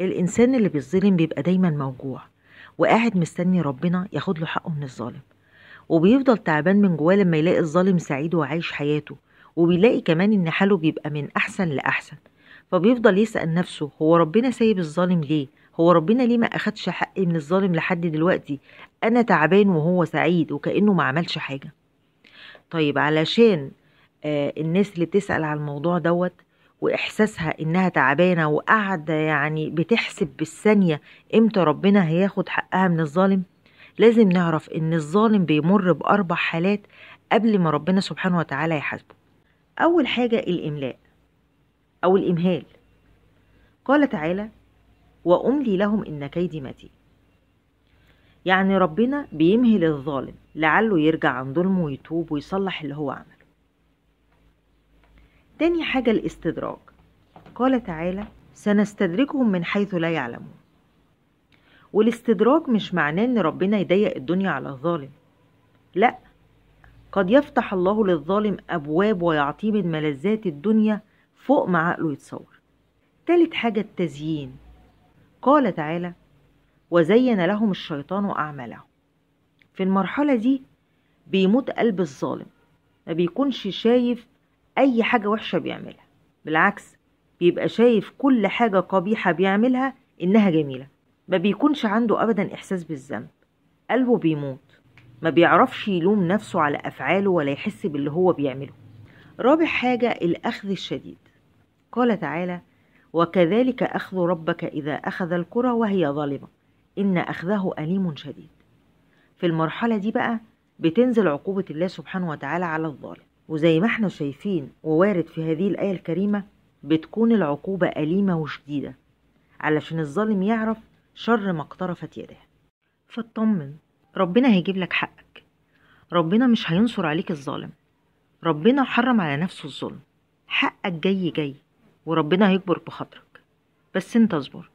الإنسان اللي بيتظلم بيبقى دايما موجوع وقاعد مستني ربنا ياخد له حقه من الظالم وبيفضل تعبان من جواه لما يلاقي الظالم سعيد وعايش حياته وبيلاقي كمان إن حاله بيبقى من أحسن لأحسن فبيفضل يسأل نفسه هو ربنا سايب الظالم ليه هو ربنا ليه ما أخدش حقي من الظالم لحد دلوقتي أنا تعبان وهو سعيد وكأنه ما عملش حاجة طيب علشان آه الناس اللي بتسأل على الموضوع دوت واحساسها انها تعبانه وقاعده يعني بتحسب بالثانيه امتى ربنا هياخد حقها من الظالم لازم نعرف ان الظالم بيمر باربع حالات قبل ما ربنا سبحانه وتعالى يحاسبه اول حاجه الاملاء او الامهال قال تعالى واملي لهم ان كيدي متين يعني ربنا بيمهل الظالم لعله يرجع عن ظلمه ويتوب ويصلح اللي هو عمله تاني حاجة الاستدراج قال تعالى سنستدركهم من حيث لا يعلمون والاستدراج مش معناه ان ربنا يضيق الدنيا على الظالم لا قد يفتح الله للظالم ابواب ويعطيه من ملذات الدنيا فوق ما عقله يتصور تالت حاجه التزيين قال تعالى وزين لهم الشيطان اعمالهم في المرحله دي بيموت قلب الظالم ما بيكونش شايف أي حاجة وحشة بيعملها بالعكس بيبقى شايف كل حاجة قبيحة بيعملها إنها جميلة ما بيكونش عنده أبدا إحساس بالذنب قلبه بيموت ما بيعرفش يلوم نفسه على أفعاله ولا يحس باللي هو بيعمله رابع حاجة الأخذ الشديد قال تعالى وكذلك أخذ ربك إذا أخذ القرى وهي ظالمة إن أخذه أليم شديد في المرحلة دي بقى بتنزل عقوبة الله سبحانه وتعالى على الظالم وزي ما احنا شايفين ووارد في هذه الآية الكريمة بتكون العقوبة أليمة وشديدة علشان الظالم يعرف شر ما اقترفت يده فاطمن ربنا هيجيب لك حقك ربنا مش هينصر عليك الظالم ربنا حرم على نفسه الظلم حقك جاي جاي وربنا هيكبر بخاطرك بس انت اصبر